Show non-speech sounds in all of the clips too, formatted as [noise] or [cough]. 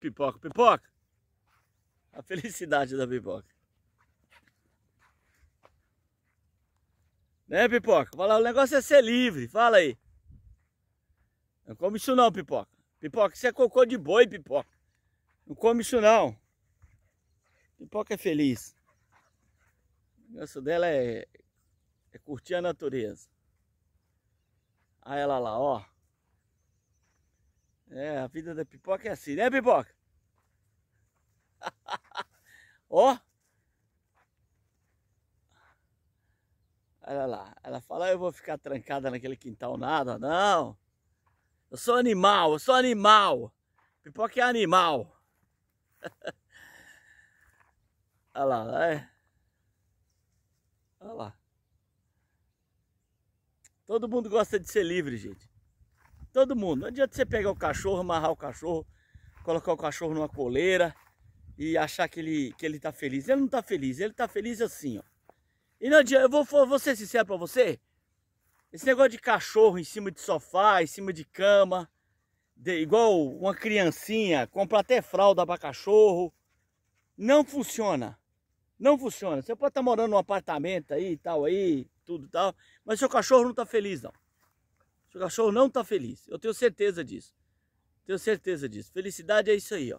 Pipoca, pipoca! A felicidade da pipoca. Né, pipoca? Fala, o negócio é ser livre, fala aí. Não come isso não, pipoca. Pipoca, isso é cocô de boi, pipoca. Não come isso não. Pipoca é feliz. O negócio dela é, é curtir a natureza. Aí ela lá, ó. É, a vida da pipoca é assim, né pipoca? [laughs] Ó! oh. Olha lá, ela fala, ah, eu vou ficar trancada naquele quintal nada, não. Eu sou animal, eu sou animal. Pipoca é animal. [laughs] Olha lá, né? Olha lá. Todo mundo gosta de ser livre, gente. Todo mundo. Não adianta você pegar o cachorro, amarrar o cachorro, colocar o cachorro numa coleira e achar que ele, que ele tá feliz. Ele não tá feliz, ele tá feliz assim, ó. E não adianta, eu vou, vou ser sincero pra você. Esse negócio de cachorro em cima de sofá, em cima de cama, de, igual uma criancinha, comprar até fralda pra cachorro, não funciona. Não funciona. Você pode estar tá morando num apartamento aí e tal aí, tudo tal, mas seu cachorro não tá feliz não. Seu cachorro não está feliz. Eu tenho certeza disso. Tenho certeza disso. Felicidade é isso aí, ó.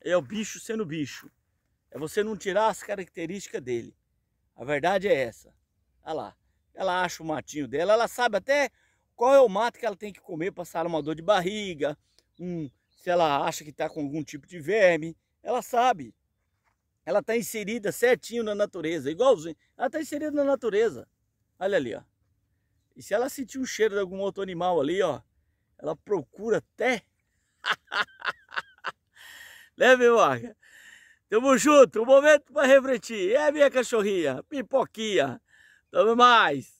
É o bicho sendo bicho. É você não tirar as características dele. A verdade é essa. Olha lá. Ela acha o matinho dela. Ela sabe até qual é o mato que ela tem que comer para sarar uma dor de barriga. Um, se ela acha que está com algum tipo de verme. Ela sabe. Ela está inserida certinho na natureza. Igualzinho. Ela está inserida na natureza. Olha ali, ó. E se ela sentir o cheiro de algum outro animal ali, ó, ela procura até. [laughs] né, Minhoca? Tamo junto, o um momento pra refletir. É minha cachorrinha, pipoquinha. Tamo mais.